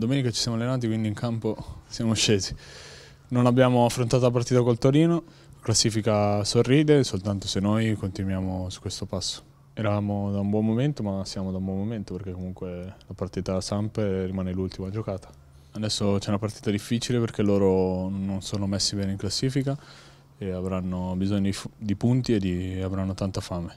Domenica ci siamo allenati, quindi in campo siamo scesi. Non abbiamo affrontato la partita col Torino, la classifica sorride, soltanto se noi continuiamo su questo passo. Eravamo da un buon momento, ma siamo da un buon momento perché comunque la partita Samp rimane l'ultima giocata. Adesso c'è una partita difficile perché loro non sono messi bene in classifica e avranno bisogno di punti e di, avranno tanta fame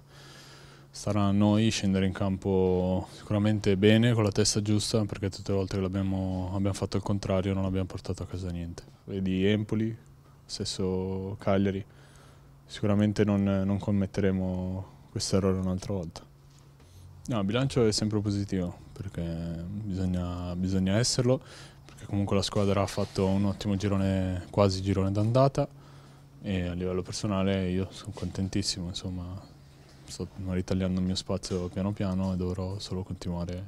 starà a noi scendere in campo sicuramente bene, con la testa giusta, perché tutte le volte che l'abbiamo abbiamo fatto il contrario non abbiamo portato a casa niente. Vedi Empoli, stesso Cagliari, sicuramente non, non commetteremo questo errore un'altra volta. No, il bilancio è sempre positivo, perché bisogna, bisogna esserlo, perché comunque la squadra ha fatto un ottimo girone, quasi girone d'andata, e a livello personale io sono contentissimo, insomma sto ritagliando il mio spazio piano piano e dovrò solo continuare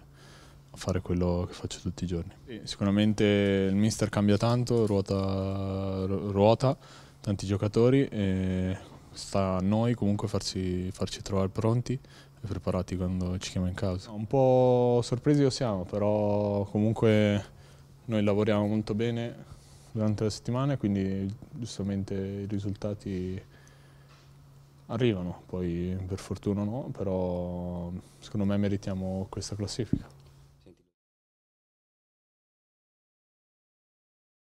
a fare quello che faccio tutti i giorni. Sì, sicuramente il mister cambia tanto, ruota, ruota tanti giocatori e sta a noi comunque farci, farci trovare pronti e preparati quando ci chiama in casa. Un po' sorpresi lo siamo, però comunque noi lavoriamo molto bene durante la settimana, quindi giustamente i risultati Arrivano, poi per fortuna no, però secondo me meritiamo questa classifica.